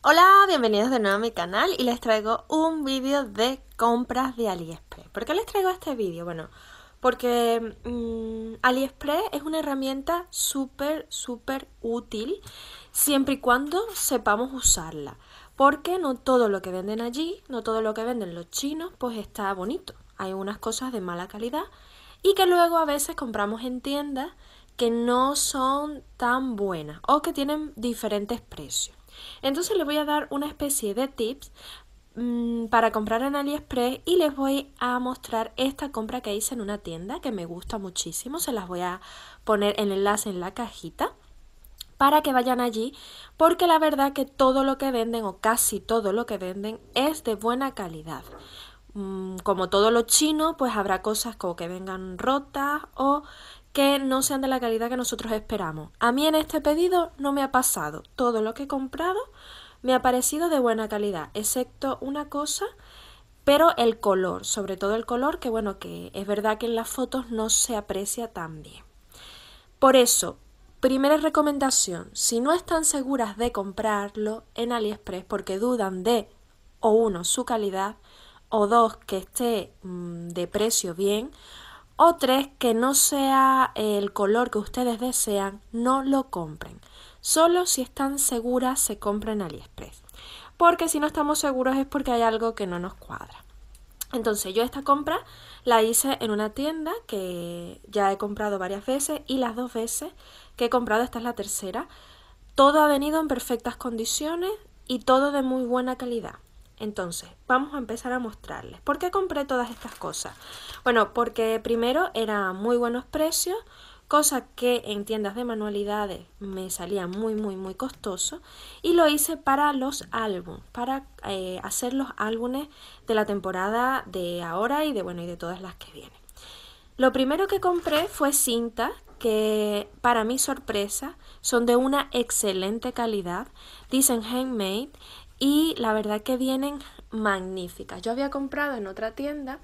Hola, bienvenidos de nuevo a mi canal y les traigo un vídeo de compras de AliExpress. ¿Por qué les traigo este vídeo? Bueno, porque mm, AliExpress es una herramienta súper, súper útil siempre y cuando sepamos usarla. Porque no todo lo que venden allí, no todo lo que venden los chinos, pues está bonito. Hay unas cosas de mala calidad y que luego a veces compramos en tiendas que no son tan buenas o que tienen diferentes precios. Entonces les voy a dar una especie de tips mm, para comprar en AliExpress y les voy a mostrar esta compra que hice en una tienda que me gusta muchísimo. Se las voy a poner el enlace en la cajita para que vayan allí, porque la verdad que todo lo que venden o casi todo lo que venden es de buena calidad. Mm, como todo lo chino, pues habrá cosas como que vengan rotas o que no sean de la calidad que nosotros esperamos. A mí en este pedido no me ha pasado. Todo lo que he comprado me ha parecido de buena calidad, excepto una cosa, pero el color, sobre todo el color, que bueno, que es verdad que en las fotos no se aprecia tan bien. Por eso, primera recomendación, si no están seguras de comprarlo en AliExpress porque dudan de, o uno, su calidad, o dos, que esté mm, de precio bien, o tres que no sea eh, el color que ustedes desean, no lo compren. Solo si están seguras se compren AliExpress. Porque si no estamos seguros es porque hay algo que no nos cuadra. Entonces yo esta compra la hice en una tienda que ya he comprado varias veces y las dos veces que he comprado, esta es la tercera, todo ha venido en perfectas condiciones y todo de muy buena calidad. Entonces, vamos a empezar a mostrarles. ¿Por qué compré todas estas cosas? Bueno, porque primero eran muy buenos precios, cosa que en tiendas de manualidades me salía muy, muy, muy costoso. Y lo hice para los álbumes, para eh, hacer los álbumes de la temporada de ahora y de, bueno, y de todas las que vienen. Lo primero que compré fue cinta, que para mi sorpresa son de una excelente calidad, dicen handmade y la verdad que vienen magníficas. Yo había comprado en otra tienda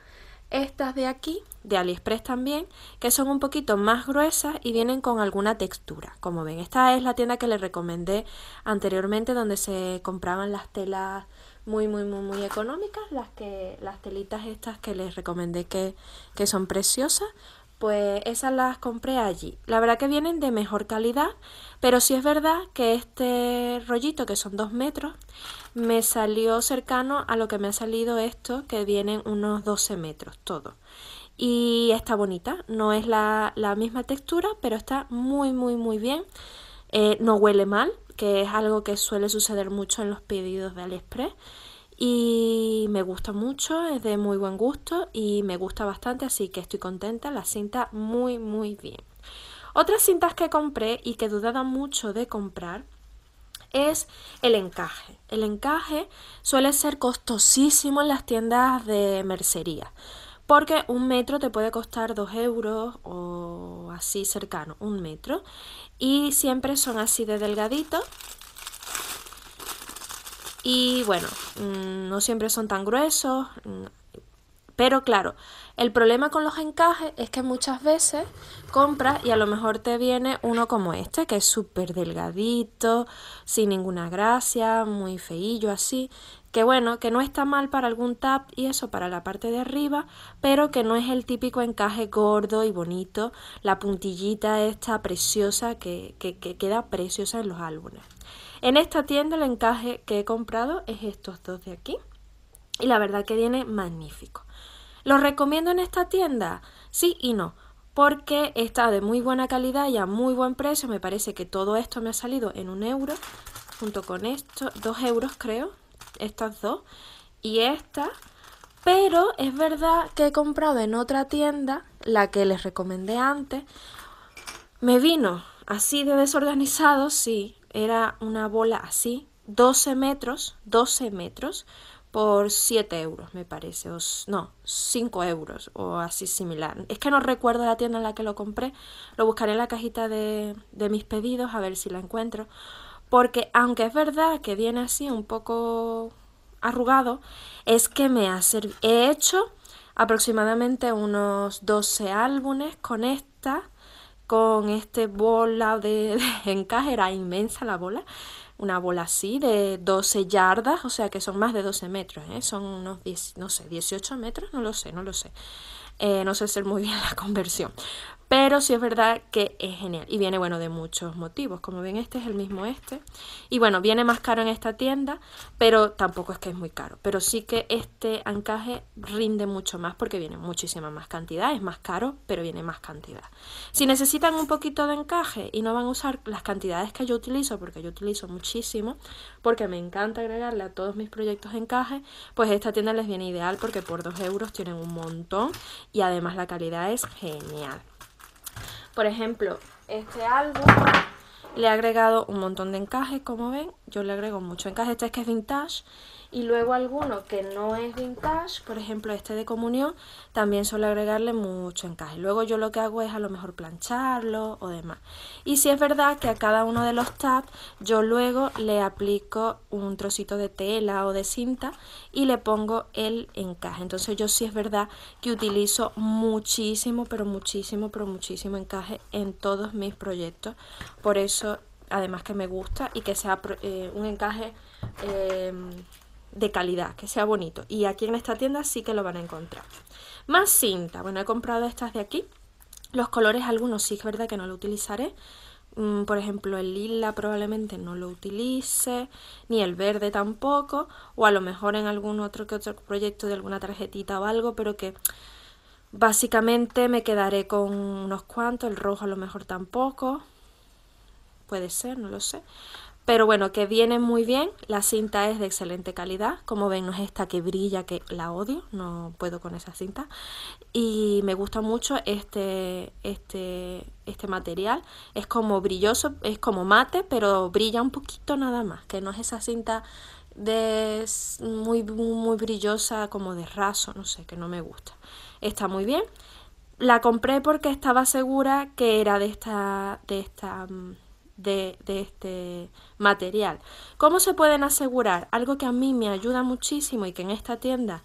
estas de aquí, de AliExpress también, que son un poquito más gruesas y vienen con alguna textura. Como ven, esta es la tienda que les recomendé anteriormente donde se compraban las telas muy, muy, muy, muy económicas, las, que, las telitas estas que les recomendé que, que son preciosas pues esas las compré allí. La verdad que vienen de mejor calidad, pero sí es verdad que este rollito, que son 2 metros, me salió cercano a lo que me ha salido esto, que vienen unos 12 metros todo. Y está bonita, no es la, misma textura, pero está muy, muy, muy bien. Eh, no huele mal, que es algo que suele suceder mucho en los pedidos de Aliexpress y me gusta mucho, es de muy buen gusto y me gusta bastante, así que estoy contenta, la cinta muy muy bien. Otras cintas que compré y que dudaba mucho de comprar es el encaje. El encaje suele ser costosísimo en las tiendas de mercería, porque un metro te puede costar dos euros o así cercano, un metro, y siempre son así de delgaditos y bueno, mm, no siempre son tan gruesos. Mm, pero claro, el problema con los encajes es que muchas veces compras y a lo mejor te viene uno como este, que es súper delgadito, sin ninguna gracia, muy feillo así, que bueno, que no está mal para algún tap y eso para la parte de arriba, pero que no es el típico encaje gordo y bonito, la puntillita esta preciosa que, que queda preciosa en los álbumes. En esta tienda el encaje que he comprado es estos dos de aquí y la verdad que viene magnífico. ¿Lo recomiendo en esta tienda? Sí y no porque está de muy buena calidad y a muy buen precio. Me parece que todo esto me ha salido en un euro, junto con esto, dos euros creo, estas dos y esta. Pero es verdad que he comprado en otra tienda, la que les recomendé antes. Me vino así de desorganizado, sí, era una bola así, 12 metros, 12 metros por 7 euros, me parece, o no, 5 euros o así similar. Es que no recuerdo la tienda en la que lo compré, lo buscaré en la cajita de, de mis pedidos a ver si la encuentro, porque aunque es verdad que viene así un poco arrugado, es que me ha servido, he hecho aproximadamente unos 12 álbumes con esta con este bola de, encajera encaje, era inmensa la bola, una bola así de 12 yardas, o sea que son más de 12 metros, ¿eh? son unos no sé, 18 metros, no lo sé, no lo sé. Eh, no sé hacer muy bien la conversión, pero sí es verdad que es genial. Y viene, bueno, de muchos motivos. Como ven, este es el mismo este. Y bueno, viene más caro en esta tienda, pero tampoco es que es muy caro. Pero sí que este encaje rinde mucho más porque viene muchísima más cantidad. Es más caro, pero viene más cantidad. Si necesitan un poquito de encaje y no van a usar las cantidades que yo utilizo, porque yo utilizo muchísimo, porque me encanta agregarle a todos mis proyectos de encaje, pues esta tienda les viene ideal porque por 2 euros tienen un montón y además la calidad es genial. Por ejemplo, este álbum le he agregado un montón de encajes, como ven. Yo le agrego mucho encaje. Este es que es vintage y luego alguno que no es vintage, por ejemplo este de comunión, también suele agregarle mucho encaje. Luego yo lo que hago es a lo mejor plancharlo o demás. Y si es verdad que a cada uno de los tabs yo luego le aplico un trocito de tela o de cinta y le pongo el encaje. Entonces yo sí es verdad que utilizo muchísimo, pero muchísimo, pero muchísimo encaje en todos mis proyectos. Por eso además que me gusta y que sea eh, un encaje... Eh, de calidad, que sea bonito. Y aquí en esta tienda sí que lo van a encontrar. Más cinta. Bueno, he comprado estas de aquí. Los colores algunos sí es verdad que no lo utilizaré. Mm, por ejemplo, el lila probablemente no lo utilice, ni el verde tampoco, o a lo mejor en algún otro que otro proyecto de alguna tarjetita o algo, pero que básicamente me quedaré con unos cuantos, el rojo a lo mejor tampoco, puede ser, no lo sé. Pero bueno, que viene muy bien, la cinta es de excelente calidad, como ven no es esta que brilla, que la odio, no puedo con esa cinta. Y me gusta mucho este, este, este material, es como brilloso, es como mate, pero brilla un poquito nada más, que no es esa cinta de muy, muy brillosa como de raso, no sé, que no me gusta. Está muy bien. La compré porque estaba segura que era de esta, de esta mm, de, este material. ¿Cómo se pueden asegurar? Algo que a mí me ayuda muchísimo y que en esta tienda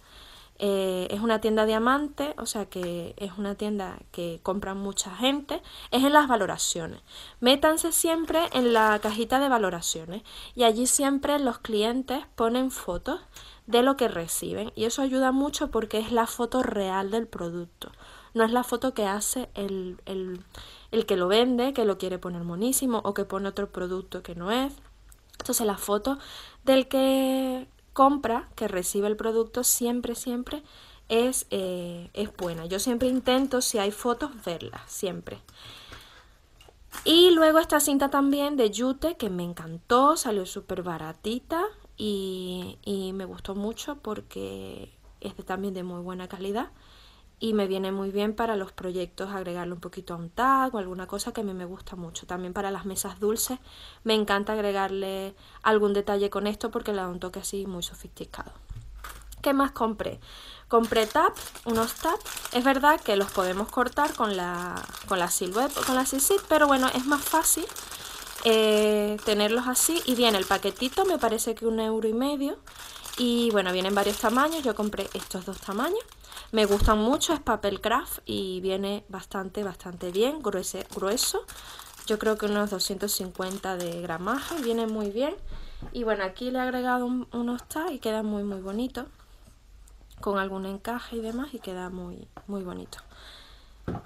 eh, es una tienda diamante, o sea que es una tienda que compra mucha gente, es en las valoraciones. Métanse siempre en la cajita de valoraciones y allí siempre los clientes ponen fotos de lo que reciben y eso ayuda mucho porque es la foto real del producto. No es la foto que hace el, que lo vende, que lo quiere poner monísimo o que pone otro producto que no es. Entonces la foto del que compra, que recibe el producto, siempre, siempre es, eh, es, buena. Yo siempre intento, si hay fotos, verlas, siempre. Y luego esta cinta también de Yute, que me encantó, salió súper baratita y, y, me gustó mucho porque es también de muy buena calidad y me viene muy bien para los proyectos agregarle un poquito a un tag o alguna cosa que a mí me gusta mucho. También para las mesas dulces me encanta agregarle algún detalle con esto porque le da un toque así muy sofisticado. ¿Qué más compré? Compré tap, unos tap. Es verdad que los podemos cortar con la, con la silhouette o con la sisit, pero bueno, es más fácil eh, tenerlos así. Y viene el paquetito, me parece que un euro y medio. Y bueno, vienen varios tamaños. Yo compré estos dos tamaños. Me gustan mucho, es papel craft y viene bastante, bastante bien, grueso. grueso. Yo creo que unos 250 de gramaje, viene muy bien. Y bueno, aquí le he agregado unos tags y queda muy, muy bonito. Con algún encaje y demás y queda muy, muy bonito.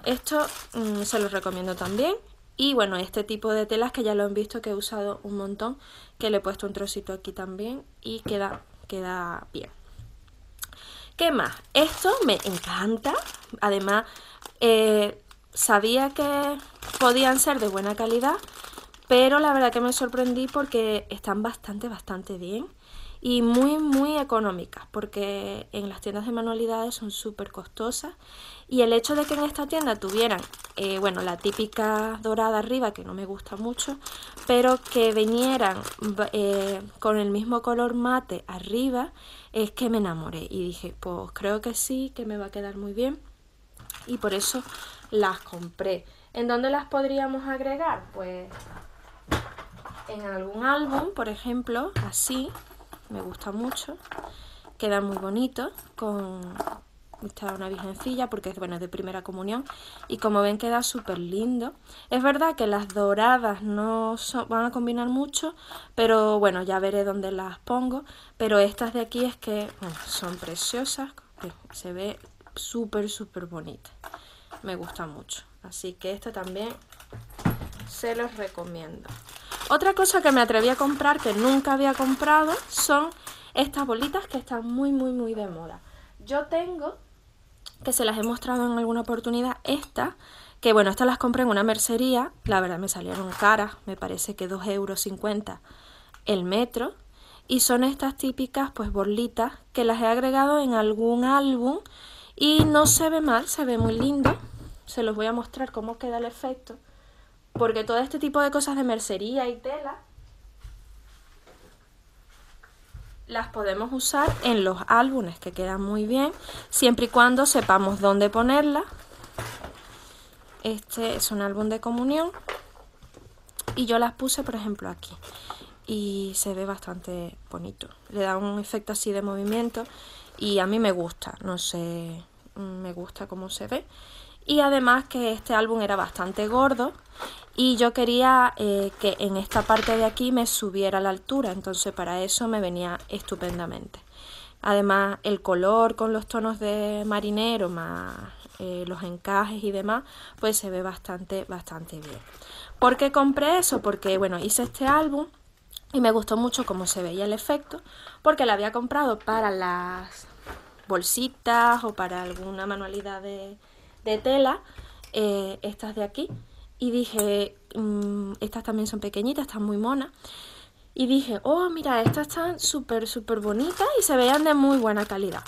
Esto mm, se los recomiendo también. Y bueno, este tipo de telas que ya lo han visto que he usado un montón, que le he puesto un trocito aquí también y queda, queda bien. ¿Qué más? Esto me encanta. Además, eh, sabía que podían ser de buena calidad, pero la verdad que me sorprendí porque están bastante, bastante bien y muy, muy económicas, porque en las tiendas de manualidades son súper costosas y el hecho de que en esta tienda tuvieran, eh, bueno, la típica dorada arriba, que no me gusta mucho, pero que vinieran eh, con el mismo color mate arriba, es que me enamoré y dije, pues creo que sí, que me va a quedar muy bien y por eso las compré. ¿En dónde las podríamos agregar? Pues en algún álbum, por ejemplo, así, me gusta mucho, queda muy bonito con, esta es una virgencilla porque es, bueno, de primera comunión. Y como ven queda súper lindo. Es verdad que las doradas no van a combinar mucho, pero bueno, ya veré dónde las pongo. Pero estas de aquí es que son preciosas, se ve súper, súper bonita. Me gusta mucho. Así que esto también se los recomiendo. Otra cosa que me atreví a comprar que nunca había comprado son estas bolitas que están muy, muy, muy de moda. Yo tengo, que se las he mostrado en alguna oportunidad, esta que bueno, estas las compré en una mercería, la verdad me salieron caras, me parece que 2,50 euros el metro, y son estas típicas pues bolitas que las he agregado en algún álbum y no se ve mal, se ve muy lindo, se los voy a mostrar cómo queda el efecto, porque todo este tipo de cosas de mercería y tela las podemos usar en los álbumes que quedan muy bien, siempre y cuando sepamos dónde ponerlas. Este es un álbum de comunión y yo las puse, por ejemplo, aquí y se ve bastante bonito. Le da un efecto así de movimiento y a mí me gusta, no sé, me gusta cómo se ve. Y además que este álbum era bastante gordo y yo quería eh, que en esta parte de aquí me subiera la altura, entonces para eso me venía estupendamente. Además el color con los tonos de marinero más eh, los encajes y demás, pues se ve bastante, bastante bien. ¿Por qué compré eso? Porque bueno, hice este álbum y me gustó mucho cómo se veía el efecto, porque la había comprado para las bolsitas o para alguna manualidad de, tela, eh, estas de aquí y dije, mm, estas también son pequeñitas, están muy monas. Y dije, oh, mira, estas están súper, súper bonitas y se veían de muy buena calidad.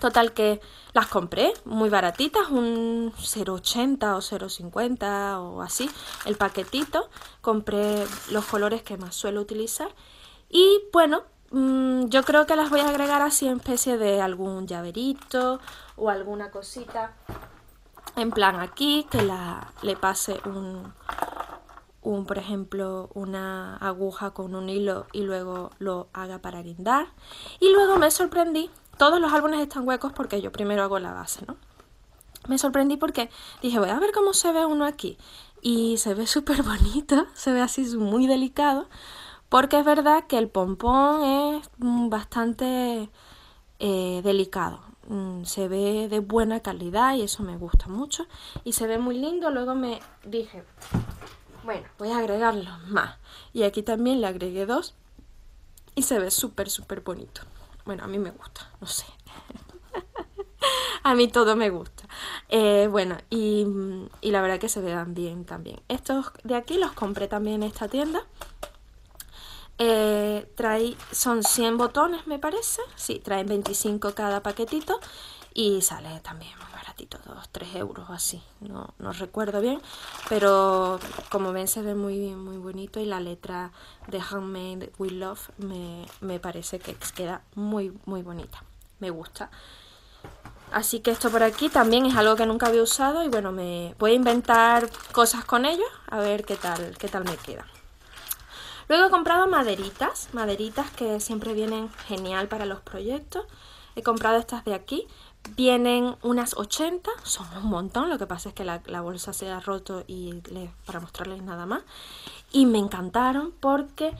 Total que las compré muy baratitas, un 0,80 o 0,50 o así, el paquetito. Compré los colores que más suelo utilizar. Y bueno, mm, yo creo que las voy a agregar así en especie de algún llaverito o alguna cosita en plan aquí, que la, le pase un, un, por ejemplo, una aguja con un hilo y luego lo haga para guindar. Y luego me sorprendí, todos los álbumes están huecos porque yo primero hago la base, ¿no? Me sorprendí porque dije, voy a ver cómo se ve uno aquí. Y se ve súper bonito, se ve así muy delicado, porque es verdad que el pompón es mm, bastante eh, delicado, Mm, se ve de buena calidad y eso me gusta mucho y se ve muy lindo. Luego me dije, bueno, voy a los más y aquí también le agregué dos y se ve súper, súper bonito. Bueno, a mí me gusta, no sé. a mí todo me gusta. Eh, bueno, y, y, la verdad que se vean bien también. Estos de aquí los compré también en esta tienda. Eh, trae, son 100 botones me parece, sí, traen 25 cada paquetito y sale también muy baratito, 2, 3 euros o así, no, recuerdo bien, pero como ven se ve muy bien, muy bonito y la letra de Handmade We Love me, me parece que queda muy, muy bonita, me gusta. Así que esto por aquí también es algo que nunca había usado y bueno, me voy a inventar cosas con ellos a ver qué tal, qué tal me queda. Luego he comprado maderitas, maderitas que siempre vienen genial para los proyectos. He comprado estas de aquí, vienen unas 80, son un montón, lo que pasa es que la, bolsa se ha roto y para mostrarles nada más. Y me encantaron porque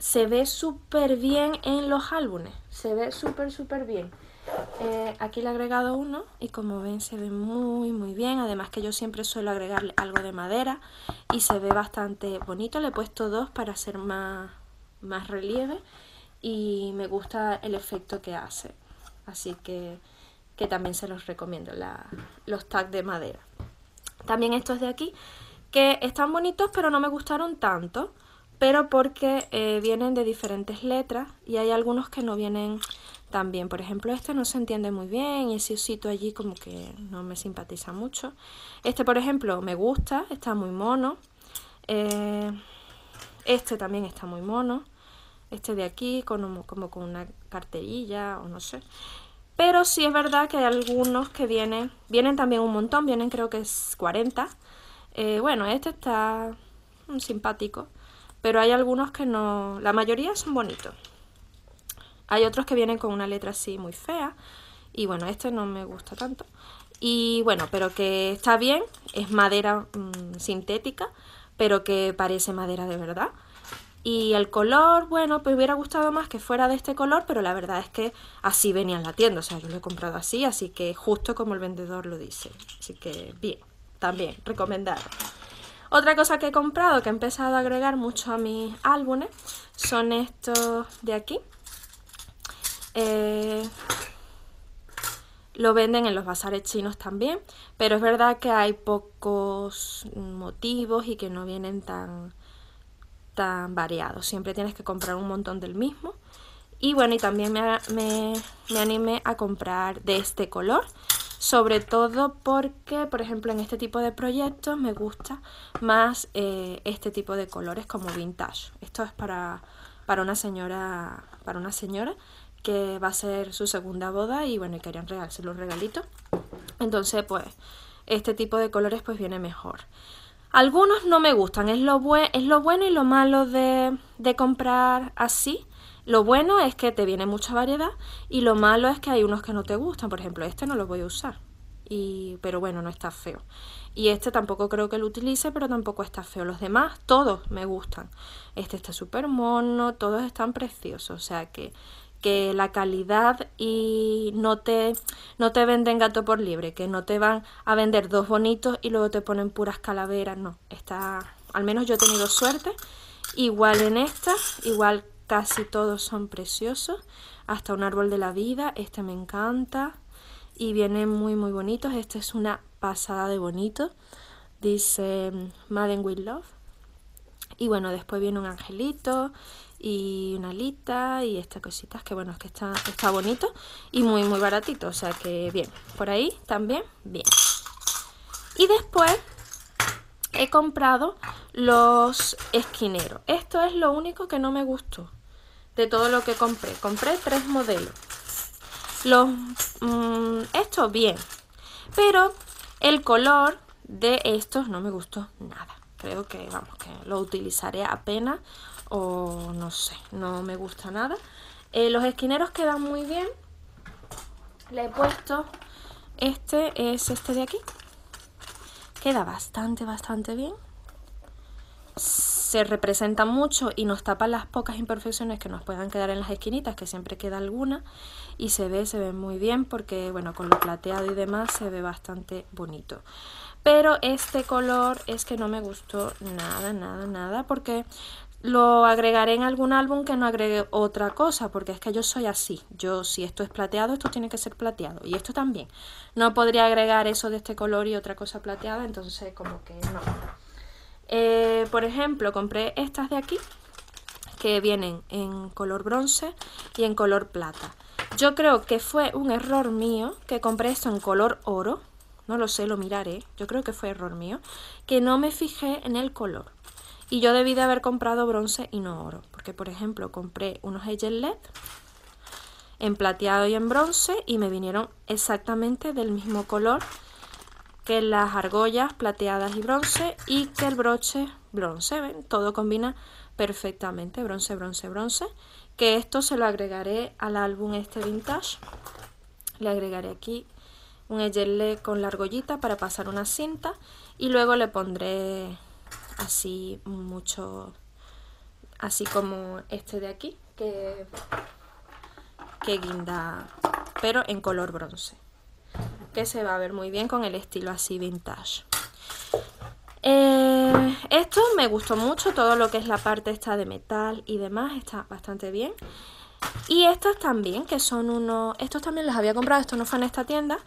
se ve súper bien en los álbumes, se ve súper súper bien. Eh, aquí le he agregado uno y como ven se ve muy muy bien, además que yo siempre suelo agregarle algo de madera y se ve bastante bonito, le he puesto dos para hacer más, relieve y me gusta el efecto que hace, así que, que también se los recomiendo los tags de madera. También estos de aquí que están bonitos pero no me gustaron tanto, pero porque eh, vienen de diferentes letras y hay algunos que no vienen tan bien. Por ejemplo, este no se entiende muy bien y ese osito allí como que no me simpatiza mucho. Este, por ejemplo, me gusta, está muy mono. Eh, este también está muy mono. Este de aquí, con, como con una carterilla o no sé. Pero sí es verdad que hay algunos que vienen, vienen también un montón, vienen creo que es 40. Eh, bueno, este está un simpático pero hay algunos que no, la mayoría son bonitos. Hay otros que vienen con una letra así muy fea y bueno, este no me gusta tanto. Y bueno, pero que está bien, es madera mm, sintética, pero que parece madera de verdad. Y el color, bueno, pues hubiera gustado más que fuera de este color, pero la verdad es que así venía en la tienda, o sea, yo lo he comprado así, así que justo como el vendedor lo dice. Así que bien, también, recomendar otra cosa que he comprado, que he empezado a agregar mucho a mis álbumes, son estos de aquí. Eh, lo venden en los bazares chinos también, pero es verdad que hay pocos motivos y que no vienen tan, tan variados. Siempre tienes que comprar un montón del mismo. Y bueno, y también me animé a comprar de este color, sobre todo porque, por ejemplo, en este tipo de proyectos me gusta más eh, este tipo de colores como vintage. Esto es para, una señora, para una señora que va a ser su segunda boda y bueno, y querían regárselo un regalito. Entonces, pues, este tipo de colores pues viene mejor. Algunos no me gustan, es lo, es lo bueno y lo malo de comprar así. Lo bueno es que te viene mucha variedad y lo malo es que hay unos que no te gustan. Por ejemplo, este no lo voy a usar. pero bueno, no está feo. Y este tampoco creo que lo utilice, pero tampoco está feo. Los demás, todos me gustan. Este está súper mono, todos están preciosos. O sea que, que la calidad y no te, no te venden gato por libre, que no te van a vender dos bonitos y luego te ponen puras calaveras. No, está, al menos yo he tenido suerte. Igual en esta, igual casi todos son preciosos, hasta un árbol de la vida, este me encanta y vienen muy muy bonitos, este es una pasada de bonito, dice Madden with Love y bueno, después viene un angelito y una alita y estas cositas que bueno, es que está, está bonito y muy muy baratito, o sea que bien, por ahí también, bien. Y después he comprado los esquineros. Esto es lo único que no me gustó de todo lo que compré. Compré tres modelos. Los, mm, estos bien, pero el color de estos no me gustó nada. Creo que, vamos, que lo utilizaré apenas o no sé, no me gusta nada. Eh, los esquineros quedan muy bien. Le he puesto este, es este de aquí. Queda bastante, bastante bien se representa mucho y nos tapa las pocas imperfecciones que nos puedan quedar en las esquinitas, que siempre queda alguna, y se ve, se ve muy bien porque, bueno, con lo plateado y demás se ve bastante bonito. Pero este color es que no me gustó nada, nada, nada, porque lo agregaré en algún álbum que no agregue otra cosa, porque es que yo soy así. Yo, si esto es plateado, esto tiene que ser plateado. Y esto también. No podría agregar eso de este color y otra cosa plateada, entonces como que no. Eh, por ejemplo, compré estas de aquí que vienen en color bronce y en color plata. Yo creo que fue un error mío que compré esto en color oro. No lo sé, lo miraré. Yo creo que fue error mío. Que no me fijé en el color. Y yo debí de haber comprado bronce y no oro. Porque, por ejemplo, compré unos Agent en plateado y en bronce y me vinieron exactamente del mismo color que las argollas plateadas y bronce y que el broche bronce, Todo combina perfectamente, bronce, bronce, bronce. Que esto se lo agregaré al álbum este vintage. Le agregaré aquí un Eyerle con la argollita para pasar una cinta y luego le pondré así mucho, así como este de aquí, que, que guinda, pero en color bronce que se va a ver muy bien con el estilo así vintage. Eh, esto me gustó mucho, todo lo que es la parte está de metal y demás está bastante bien. Y estos también, que son unos... Estos también los había comprado, esto no fue en esta tienda.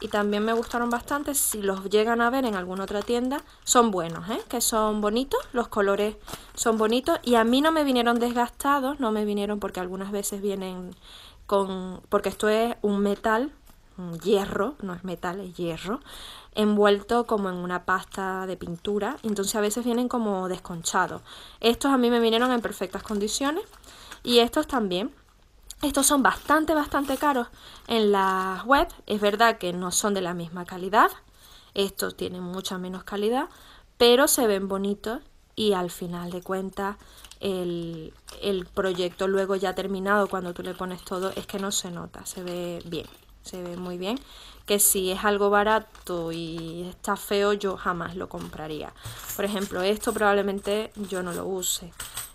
Y también me gustaron bastante, si los llegan a ver en alguna otra tienda, son buenos, ¿eh? Que son bonitos, los colores son bonitos. Y a mí no me vinieron desgastados, no me vinieron porque algunas veces vienen con... Porque esto es un metal hierro, no es metal, es hierro, envuelto como en una pasta de pintura. Entonces a veces vienen como desconchados. Estos a mí me vinieron en perfectas condiciones y estos también. Estos son bastante, bastante caros en la web. Es verdad que no son de la misma calidad. Estos tienen mucha menos calidad, pero se ven bonitos y al final de cuentas el, el proyecto luego ya terminado cuando tú le pones todo es que no se nota, se ve bien se ve muy bien, que si es algo barato y está feo yo jamás lo compraría. Por ejemplo, esto probablemente yo no lo use.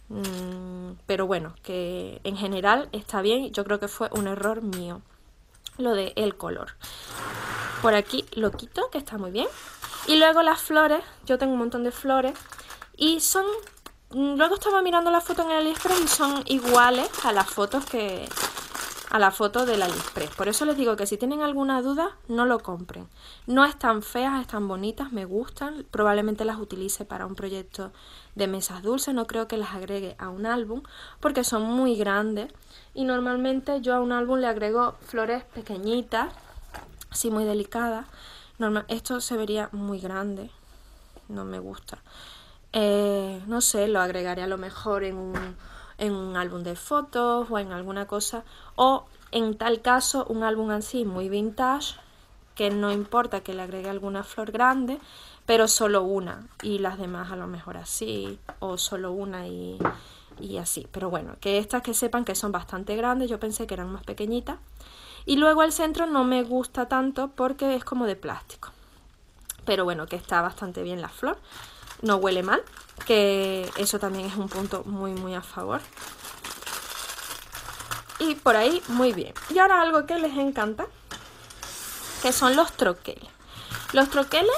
Mm, pero bueno, que en general está bien, yo creo que fue un error mío lo de el color. Por aquí lo quito, que está muy bien. Y luego las flores, yo tengo un montón de flores y son... Mm, luego estaba mirando la foto en el Aliexpress y son iguales a las fotos que, a la foto de la express Por eso les digo que si tienen alguna duda, no lo compren. No están feas, están bonitas, me gustan. Probablemente las utilice para un proyecto de mesas dulces. No creo que las agregue a un álbum porque son muy grandes. Y normalmente yo a un álbum le agrego flores pequeñitas, así muy delicadas. esto se vería muy grande. No me gusta. Eh, no sé, lo agregaré a lo mejor en un en un álbum de fotos o en alguna cosa, o en tal caso un álbum así muy vintage, que no importa que le agregue alguna flor grande, pero solo una y las demás a lo mejor así, o solo una y, y así. Pero bueno, que estas que sepan que son bastante grandes, yo pensé que eran más pequeñitas. Y luego el centro no me gusta tanto porque es como de plástico. Pero bueno, que está bastante bien la flor no huele mal, que eso también es un punto muy muy a favor. Y por ahí muy bien. Y ahora algo que les encanta, que son los troqueles. Los troqueles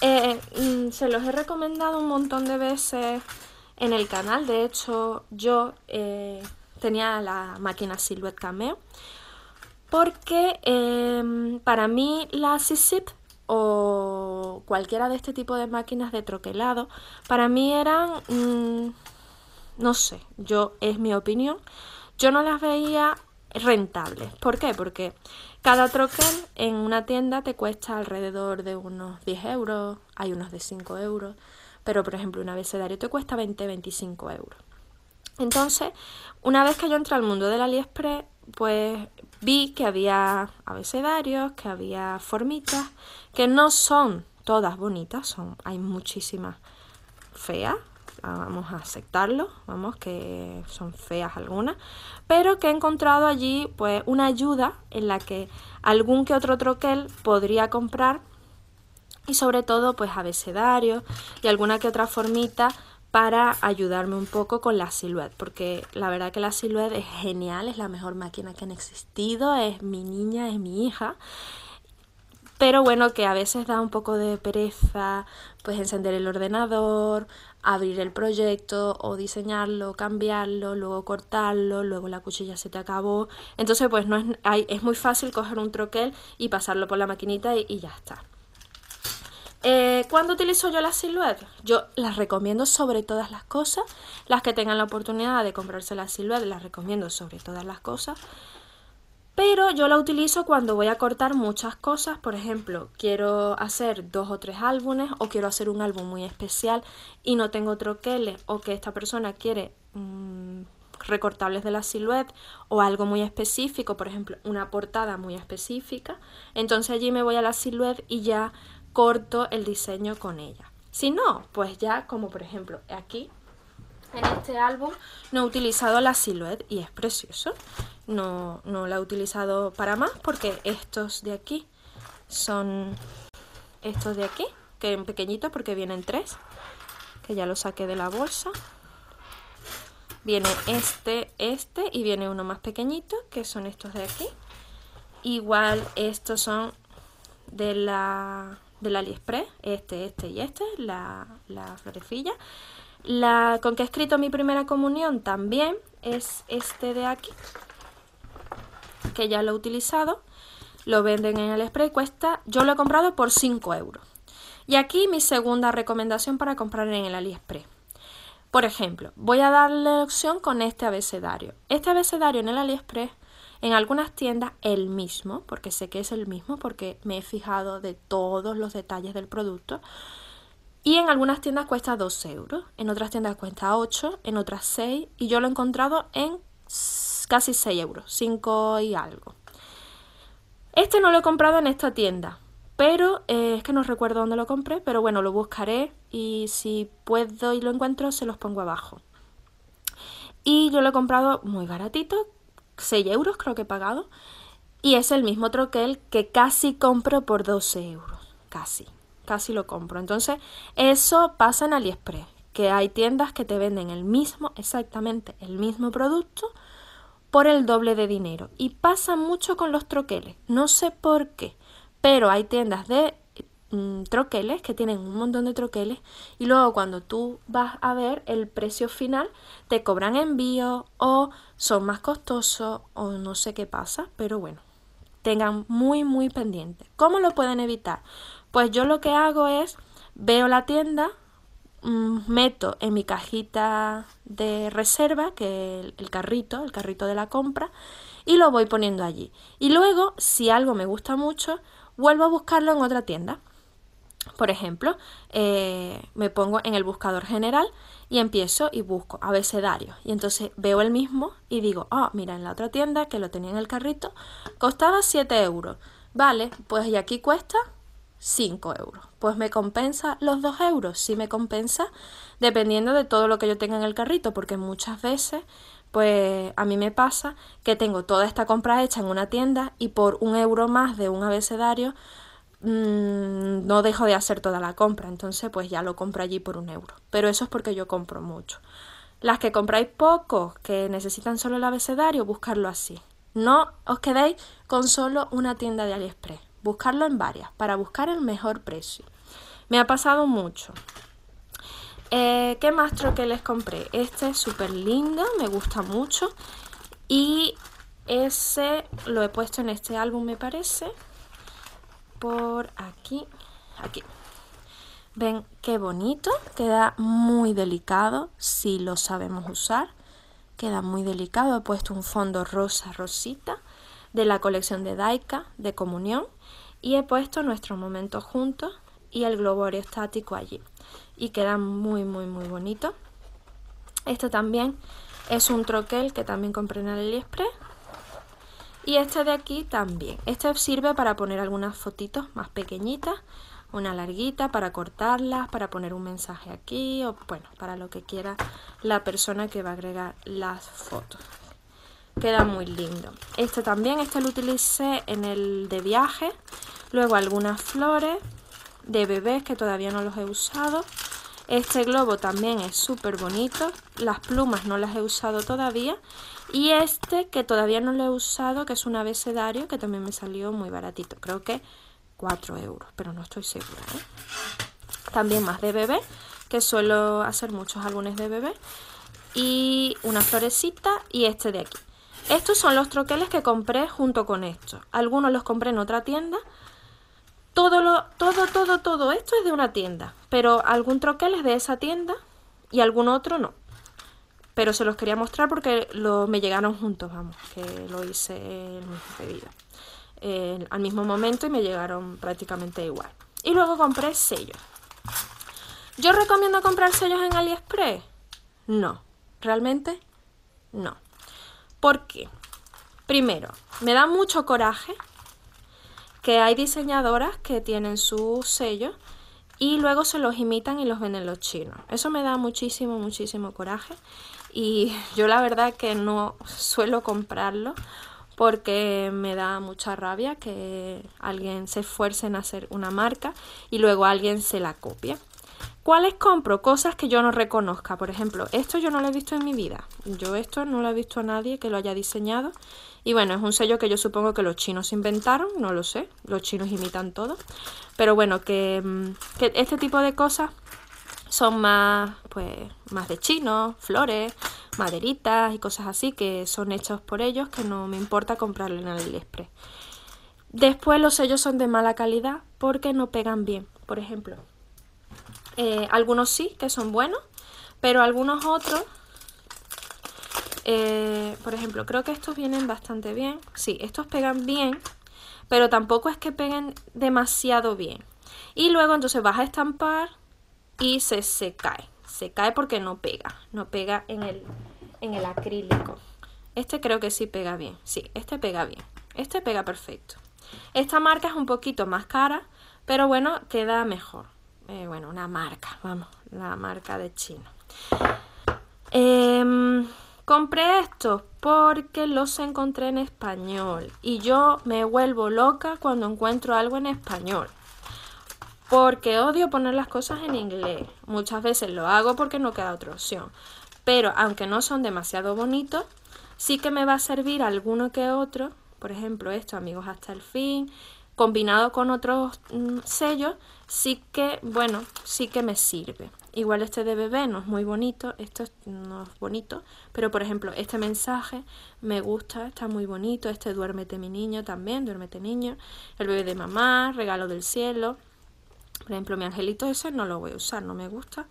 eh, mm, se los he recomendado un montón de veces en el canal. De hecho, yo eh, tenía la máquina Silhouette Cameo. Porque em, para mí la Sisip o cualquiera de este tipo de máquinas de troquelado, para mí eran, mm, no sé, yo es mi opinión, yo no las veía rentables. ¿Por qué? Porque cada troquel en una tienda te cuesta alrededor de unos 10 euros, hay unos de 5 euros, pero por ejemplo un abecedario te cuesta 20-25 euros. Entonces, una vez que yo entré al mundo del AliExpress, pues vi que había abecedarios, que había formitas, que no son todas bonitas, son, hay muchísimas feas, ah, vamos a aceptarlo, vamos que son feas algunas, pero que he encontrado allí pues una ayuda en la que algún que otro troquel podría comprar y sobre todo pues abecedarios y alguna que otra formita para ayudarme un poco con la silueta, porque la verdad que la silueta es genial, es la mejor máquina que han existido, es mi niña, es mi hija pero bueno, que a veces da un poco de pereza, pues encender el ordenador, abrir el proyecto o diseñarlo, cambiarlo, luego cortarlo, luego la cuchilla se te acabó. Entonces, pues no es, es muy fácil coger un troquel y pasarlo por la maquinita y, ya está. Eh, ¿Cuándo utilizo yo las siluetas? Yo las recomiendo sobre todas las cosas. Las que tengan la oportunidad de comprarse la silueta, las recomiendo sobre todas las cosas. Pero yo la utilizo cuando voy a cortar muchas cosas, por ejemplo, quiero hacer dos o tres álbumes o quiero hacer un álbum muy especial y no tengo troqueles o que esta persona quiere mm, recortables de la silueta o algo muy específico, por ejemplo, una portada muy específica, entonces allí me voy a la silueta y ya corto el diseño con ella. Si no, pues ya como por ejemplo aquí en este álbum no he utilizado la silueta y es precioso no, no la he utilizado para más porque estos de aquí son estos de aquí, que en pequeñitos porque vienen tres, que ya los saqué de la bolsa. Viene este, este y viene uno más pequeñito, que son estos de aquí. Igual estos son de la, la AliExpress, este, este y este, la, la florecilla. La con que he escrito mi primera comunión también es este de aquí, que ya lo he utilizado, lo venden en el spray, cuesta, yo lo he comprado por 5 euros. Y aquí mi segunda recomendación para comprar en el AliExpress. Por ejemplo, voy a darle opción con este abecedario. Este abecedario en el AliExpress, en algunas tiendas, el mismo, porque sé que es el mismo, porque me he fijado de todos los detalles del producto. Y en algunas tiendas cuesta 2 euros, en otras tiendas cuesta 8, en otras 6, y yo lo he encontrado en casi 6 euros, 5 y algo. Este no lo he comprado en esta tienda, pero eh, es que no recuerdo dónde lo compré, pero bueno, lo buscaré y si puedo y lo encuentro se los pongo abajo. Y yo lo he comprado muy baratito, 6 euros creo que he pagado, y es el mismo troquel que casi compro por 12 euros, casi, casi lo compro. Entonces, eso pasa en AliExpress, que hay tiendas que te venden el mismo, exactamente el mismo producto por el doble de dinero. Y pasa mucho con los troqueles, no sé por qué, pero hay tiendas de mm, troqueles que tienen un montón de troqueles y luego cuando tú vas a ver el precio final te cobran envío o son más costosos o no sé qué pasa, pero bueno, tengan muy muy pendiente. ¿Cómo lo pueden evitar? Pues yo lo que hago es veo la tienda, Mm, meto en mi cajita de reserva, que el, carrito, el carrito de la compra, y lo voy poniendo allí. Y luego, si algo me gusta mucho, vuelvo a buscarlo en otra tienda. Por ejemplo, eh, me pongo en el buscador general y empiezo y busco abecedario. Y entonces veo el mismo y digo, ah, oh, mira, en la otra tienda que lo tenía en el carrito, costaba 7 euros. Vale, pues y aquí cuesta 5 euros. Pues me compensa los 2 euros, si me compensa, dependiendo de todo lo que yo tenga en el carrito, porque muchas veces, pues a mí me pasa que tengo toda esta compra hecha en una tienda y por un euro más de un abecedario mm, no dejo de hacer toda la compra, entonces pues ya lo compro allí por un euro. Pero eso es porque yo compro mucho. Las que compráis poco, que necesitan solo el abecedario, buscarlo así. No os quedéis con solo una tienda de AliExpress buscarlo en varias para buscar el mejor precio. Me ha pasado mucho. Eh, ¿Qué más que les compré? Este es súper lindo, me gusta mucho. Y ese lo he puesto en este álbum, me parece. Por aquí, aquí. Ven qué bonito, queda muy delicado si lo sabemos usar. Queda muy delicado, he puesto un fondo rosa rosita de la colección de Daika de Comunión y he puesto nuestros momentos juntos y el globo aerostático allí y queda muy muy muy bonito este también es un troquel que también compré en AliExpress y este de aquí también este sirve para poner algunas fotitos más pequeñitas una larguita para cortarlas para poner un mensaje aquí o bueno para lo que quiera la persona que va a agregar las fotos queda muy lindo. Este también, este lo utilicé en el de viaje. Luego algunas flores de bebés que todavía no los he usado. Este globo también es súper bonito. Las plumas no las he usado todavía. Y este que todavía no lo he usado, que es un abecedario, que también me salió muy baratito. Creo que 4 euros, pero no estoy segura. ¿eh? También más de bebé, que suelo hacer muchos álbumes de bebé. Y una florecita y este de aquí. Estos son los troqueles que compré junto con estos. Algunos los compré en otra tienda. Todo, lo, todo, todo, todo esto es de una tienda. Pero algún troquel es de esa tienda y algún otro no. Pero se los quería mostrar porque me llegaron juntos, vamos, que lo hice el mismo pedido. al mismo momento y me llegaron prácticamente igual. Y luego compré sellos. ¿Yo recomiendo comprar sellos en AliExpress? No, realmente no. ¿Por qué? Primero, me da mucho coraje que hay diseñadoras que tienen su sello y luego se los imitan y los venden los chinos. Eso me da muchísimo, muchísimo coraje y yo la verdad que no suelo comprarlo porque me da mucha rabia que alguien se esfuerce en hacer una marca y luego alguien se la copia. ¿Cuáles compro? Cosas que yo no reconozca. Por ejemplo, esto yo no lo he visto en mi vida. Yo esto no lo he visto a nadie que lo haya diseñado. Y bueno, es un sello que yo supongo que los chinos inventaron, no lo sé. Los chinos imitan todo. Pero bueno, que, mm, este tipo de cosas son más, pues, más de chinos, flores, maderitas y cosas así que son hechos por ellos que no me importa comprarlo en AliExpress. Después los sellos son de mala calidad porque no pegan bien. Por ejemplo, eh, algunos sí, que son buenos, pero algunos otros, eh, por ejemplo, creo que estos vienen bastante bien. Sí, estos pegan bien, pero tampoco es que peguen demasiado bien. Y luego entonces vas a estampar y se, se cae. Se cae porque no pega, no pega en el, en el acrílico. Este creo que sí pega bien, sí, este pega bien, este pega perfecto. Esta marca es un poquito más cara, pero bueno, queda mejor. Eh, bueno, una marca, vamos, la marca de China em, compré estos porque los encontré en español y yo me vuelvo loca cuando encuentro algo en español. Porque odio poner las cosas en inglés. Muchas veces lo hago porque no queda otra opción. Pero aunque no son demasiado bonitos, sí que me va a servir alguno que otro. Por ejemplo, esto, amigos hasta el fin, combinado con otros mm, sellos sí que, bueno, sí que me sirve. Igual este de bebé no es muy bonito, esto no es bonito, pero por ejemplo, este mensaje me gusta, está muy bonito, este duérmete mi niño también, duérmete niño, el bebé de mamá, regalo del cielo. Por ejemplo, mi angelito ese no lo voy a usar, no me gusta.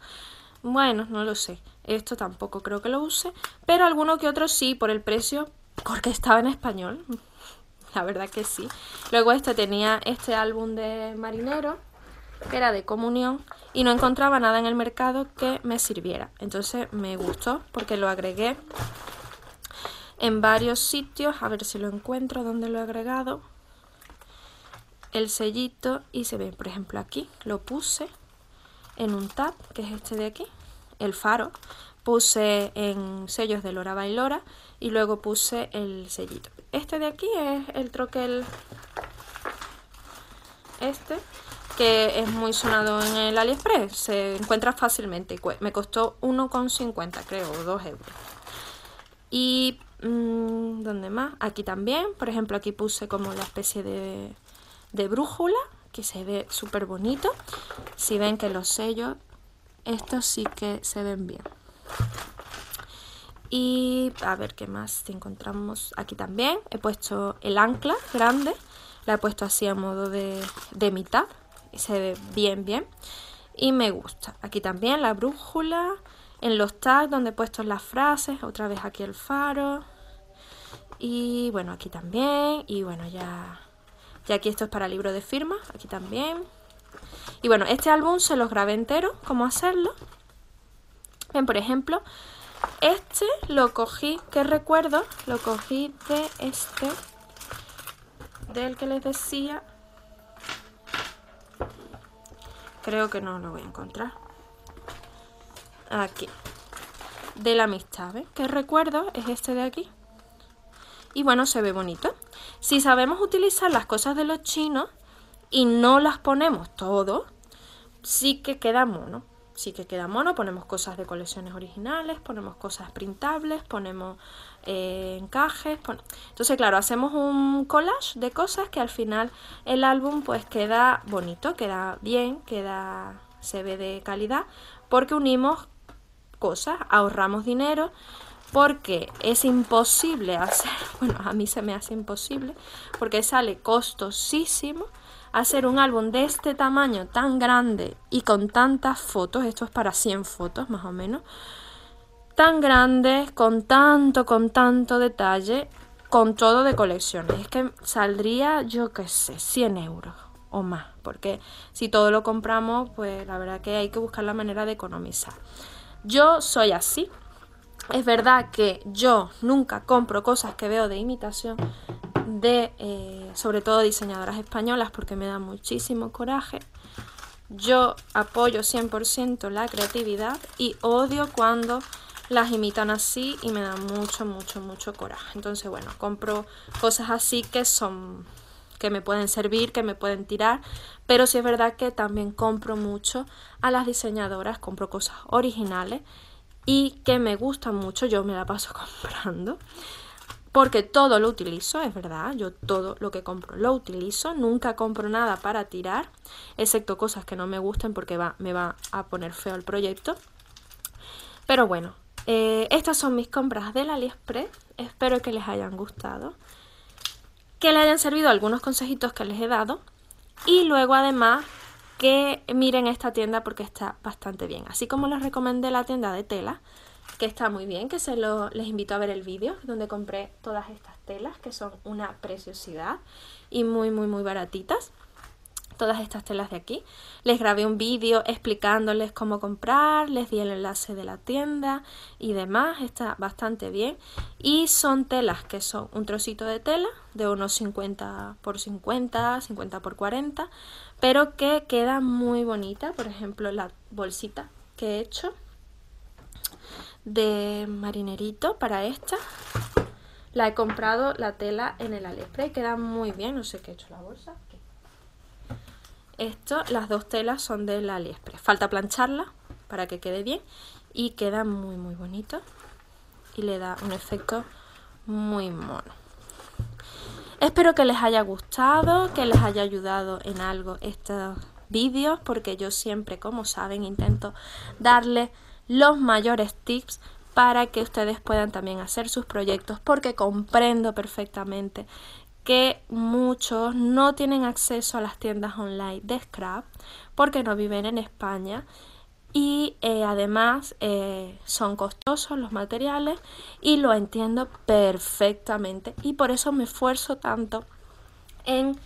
Bueno, no lo sé. Esto tampoco creo que lo use, pero alguno que otro sí, por el precio, porque estaba en español. La verdad que sí. Luego este tenía este álbum de marinero era de comunión y no encontraba nada en el mercado que me sirviera. Entonces me gustó porque lo agregué en varios sitios, a ver si lo encuentro donde lo he agregado. El sellito y se ve, por ejemplo, aquí lo puse en un tab, que es este de aquí, el faro. Puse en sellos de Lora Bailora y luego puse el sellito. Este de aquí es el troquel este que es muy sonado en el AliExpress, se encuentra fácilmente. Me costó 1,50 creo, 2 euros. Y mm, ¿dónde más? Aquí también, por ejemplo, aquí puse como la especie de, brújula que se ve súper bonito. Si ven que los sellos, estos sí que se ven bien. Y a ver qué más encontramos aquí también. He puesto el ancla grande, la he puesto así a modo de, de mitad se ve bien, bien. Y me gusta. Aquí también la brújula, en los tags donde he puesto las frases, otra vez aquí el faro. Y bueno, aquí también. Y bueno, ya, ya aquí esto es para libro de firmas, aquí también. Y bueno, este álbum se los grabé entero, cómo hacerlo. Ven, por ejemplo, este lo cogí, que recuerdo, lo cogí de este, del que les decía, creo que no lo voy a encontrar. Aquí. De la amistad, ¿ves? Que recuerdo es este de aquí. Y bueno, se ve bonito. Si sabemos utilizar las cosas de los chinos y no las ponemos todo, sí que queda mono. Sí que queda mono, ponemos cosas de colecciones originales, ponemos cosas printables, ponemos eh, encajes. Bueno, entonces, claro, hacemos un collage de cosas que al final el álbum pues queda bonito, queda bien, queda se ve de calidad, porque unimos cosas, ahorramos dinero, porque es imposible hacer, bueno, a mí se me hace imposible, porque sale costosísimo hacer un álbum de este tamaño, tan grande y con tantas fotos, esto es para 100 fotos más o menos, tan grandes, con tanto, con tanto detalle, con todo de colecciones. Es que saldría, yo qué sé, 100 euros o más, porque si todo lo compramos, pues la verdad que hay que buscar la manera de economizar. Yo soy así. Es verdad que yo nunca compro cosas que veo de imitación de, eh, sobre todo, diseñadoras españolas, porque me da muchísimo coraje. Yo apoyo 100% la creatividad y odio cuando las imitan así y me dan mucho, mucho, mucho coraje. Entonces, bueno, compro cosas así que son que me pueden servir, que me pueden tirar, pero sí es verdad que también compro mucho a las diseñadoras, compro cosas originales y que me gustan mucho, yo me la paso comprando, porque todo lo utilizo, es verdad, yo todo lo que compro lo utilizo, nunca compro nada para tirar, excepto cosas que no me gusten porque va, me va a poner feo el proyecto, pero bueno, eh, estas son mis compras del AliExpress. Espero que les hayan gustado. Que les hayan servido algunos consejitos que les he dado. Y luego además que miren esta tienda porque está bastante bien. Así como les recomendé la tienda de tela, que está muy bien, que se lo, les invito a ver el vídeo donde compré todas estas telas que son una preciosidad y muy muy muy baratitas todas estas telas de aquí. Les grabé un vídeo explicándoles cómo comprar, les di el enlace de la tienda y demás, está bastante bien. Y son telas que son un trocito de tela de unos 50 por 50, 50 por 40, pero que queda muy bonita, por ejemplo, la bolsita que he hecho de marinerito para esta la he comprado la tela en el Aliexpress, queda muy bien, no sé qué he hecho la bolsa. Esto, las dos telas son de la Aliexpress. Falta plancharla para que quede bien y queda muy muy bonito y le da un efecto muy mono. Espero que les haya gustado, que les haya ayudado en algo estos vídeos porque yo siempre, como saben, intento darles los mayores tips para que ustedes puedan también hacer sus proyectos porque comprendo perfectamente que muchos no tienen acceso a las tiendas online de scrap porque no viven en España y eh, además eh, son costosos los materiales y lo entiendo perfectamente y por eso me esfuerzo tanto en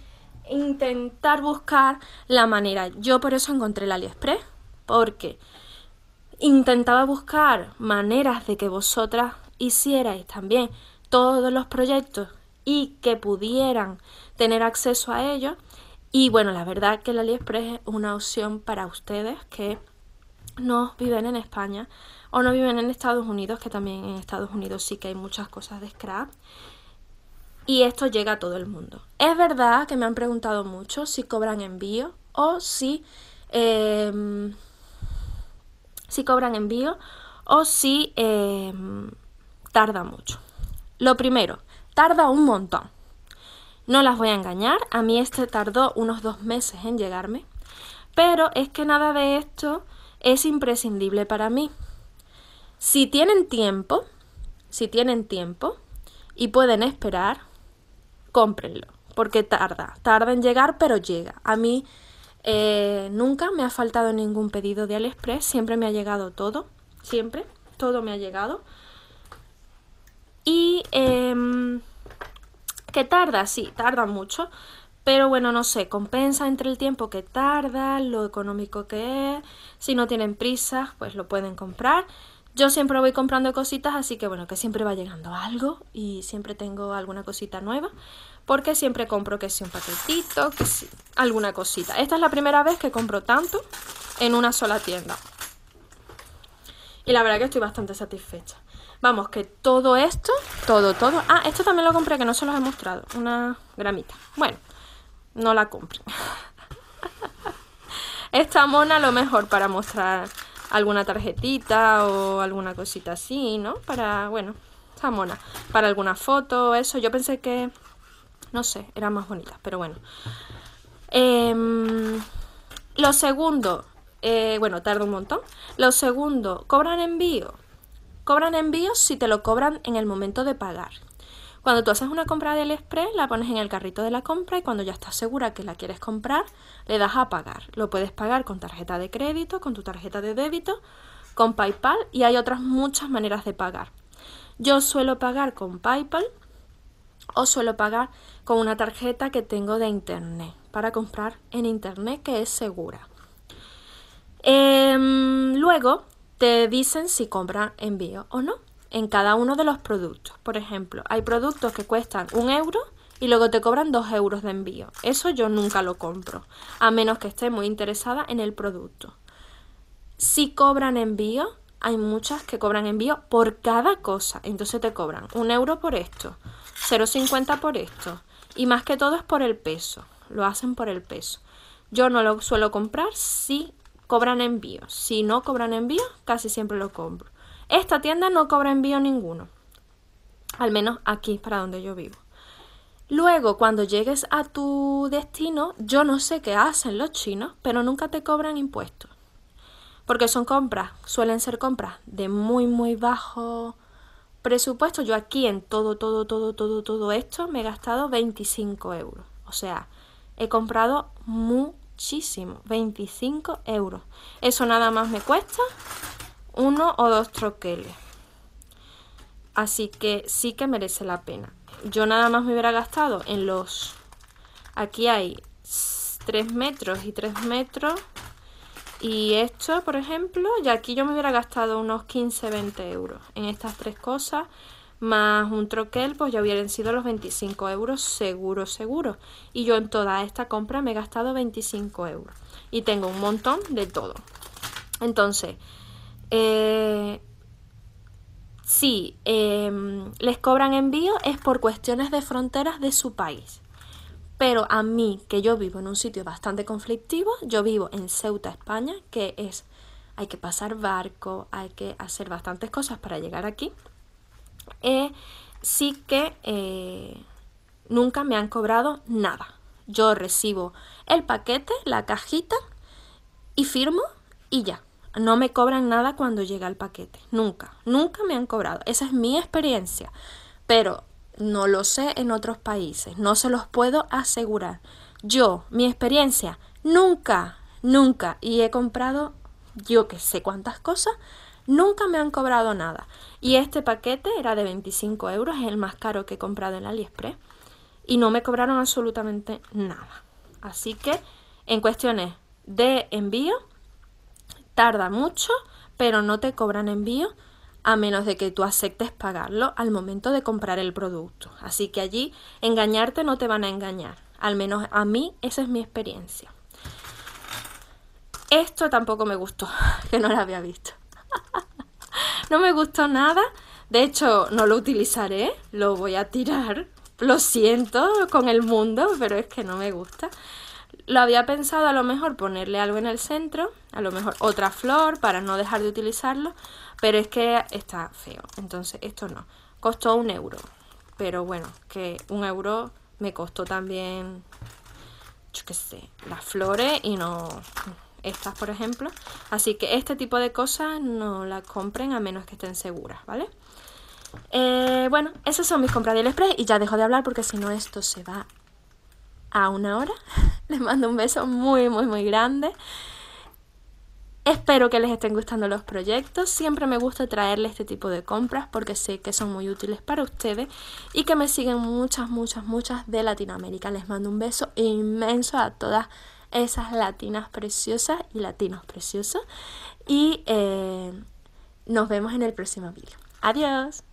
intentar buscar la manera. Yo por eso encontré el AliExpress porque intentaba buscar maneras de que vosotras hicierais también todos los proyectos y que pudieran tener acceso a ellos. Y bueno, la verdad que la AliExpress es una opción para ustedes que no viven en España o no viven en Estados Unidos, que también en Estados Unidos sí que hay muchas cosas de scrap. Y esto llega a todo el mundo. Es verdad que me han preguntado mucho si cobran envío o si, em, si cobran envío o si em, tarda mucho. Lo primero, tarda un montón. No las voy a engañar, a mí este tardó unos dos meses en llegarme, pero es que nada de esto es imprescindible para mí. Si tienen tiempo, si tienen tiempo y pueden esperar, cómprenlo, porque tarda, tarda en llegar, pero llega. A mí eh, nunca me ha faltado ningún pedido de Aliexpress, siempre me ha llegado todo, siempre, todo me ha llegado. Y em, que tarda, sí, tarda mucho. Pero bueno, no sé, compensa entre el tiempo que tarda, lo económico que es. Si no tienen prisa, pues lo pueden comprar. Yo siempre voy comprando cositas, así que bueno, que siempre va llegando algo y siempre tengo alguna cosita nueva. Porque siempre compro que si un paquetito, que si alguna cosita. Esta es la primera vez que compro tanto en una sola tienda. Y la verdad que estoy bastante satisfecha. Vamos, que todo esto, todo, todo... Ah, esto también lo compré, que no se los he mostrado. Una gramita. Bueno, no la compré. Esta mona lo mejor para mostrar alguna tarjetita o alguna cosita así, ¿no? Para, bueno, esta mona. Para alguna foto, eso. Yo pensé que, no sé, eran más bonitas, pero bueno. Em, lo segundo, eh, bueno, tarda un montón. Lo segundo, ¿cobran envío? Cobran envíos si te lo cobran en el momento de pagar. Cuando tú haces una compra de express, la pones en el carrito de la compra y cuando ya estás segura que la quieres comprar, le das a pagar. Lo puedes pagar con tarjeta de crédito, con tu tarjeta de débito, con PayPal y hay otras muchas maneras de pagar. Yo suelo pagar con PayPal o suelo pagar con una tarjeta que tengo de internet para comprar en internet que es segura. Em, luego, te dicen si cobran envío o no en cada uno de los productos. Por ejemplo, hay productos que cuestan un euro y luego te cobran dos euros de envío. Eso yo nunca lo compro, a menos que esté muy interesada en el producto. Si cobran envío, hay muchas que cobran envío por cada cosa. Entonces te cobran un euro por esto, 0,50 por esto. Y más que todo es por el peso. Lo hacen por el peso. Yo no lo suelo comprar si cobran envío. Si no cobran envío, casi siempre lo compro. Esta tienda no cobra envío ninguno. Al menos aquí, para donde yo vivo. Luego, cuando llegues a tu destino, yo no sé qué hacen los chinos, pero nunca te cobran impuestos. Porque son compras, suelen ser compras de muy, muy bajo presupuesto. Yo aquí en todo, todo, todo, todo, todo esto me he gastado 25 euros. O sea, he comprado muy muchísimo, 25 euros. Eso nada más me cuesta uno o dos troqueles. Así que sí que merece la pena. Yo nada más me hubiera gastado en los... Aquí hay 3 metros y 3 metros. Y esto, por ejemplo, y aquí yo me hubiera gastado unos 15-20 euros en estas tres cosas más un troquel, pues ya hubieran sido los 25 euros seguro, seguro. Y yo en toda esta compra me he gastado 25 euros. Y tengo un montón de todo. Entonces, eh, si em, les cobran envío es por cuestiones de fronteras de su país. Pero a mí, que yo vivo en un sitio bastante conflictivo, yo vivo en Ceuta, España, que es, hay que pasar barco, hay que hacer bastantes cosas para llegar aquí eh, sí que eh, nunca me han cobrado nada. Yo recibo el paquete, la cajita y firmo y ya. No me cobran nada cuando llega el paquete. Nunca, nunca me han cobrado. Esa es mi experiencia. Pero no lo sé en otros países. No se los puedo asegurar. Yo, mi experiencia, nunca, nunca. Y he comprado yo que sé cuántas cosas Nunca me han cobrado nada. Y este paquete era de 25 euros, es el más caro que he comprado en AliExpress. Y no me cobraron absolutamente nada. Así que en cuestiones de envío, tarda mucho, pero no te cobran envío a menos de que tú aceptes pagarlo al momento de comprar el producto. Así que allí engañarte no te van a engañar. Al menos a mí esa es mi experiencia. Esto tampoco me gustó, que no lo había visto. no me gustó nada. De hecho, no lo utilizaré, lo voy a tirar. Lo siento con el mundo, pero es que no me gusta. Lo había pensado a lo mejor ponerle algo en el centro, a lo mejor otra flor para no dejar de utilizarlo, pero es que está feo. Entonces, esto no. Costó un euro. Pero bueno, que un euro me costó también, yo qué sé, las flores y no, estas, por ejemplo. Así que este tipo de cosas no las compren a menos que estén seguras, ¿vale? Eh, bueno, esas son mis compras del Express y ya dejo de hablar porque si no esto se va a una hora. Les mando un beso muy, muy, muy grande. Espero que les estén gustando los proyectos. Siempre me gusta traerles este tipo de compras porque sé que son muy útiles para ustedes y que me siguen muchas, muchas, muchas de Latinoamérica. Les mando un beso inmenso a todas esas latinas preciosas y latinos preciosos. Y eh, nos vemos en el próximo vídeo. Adiós.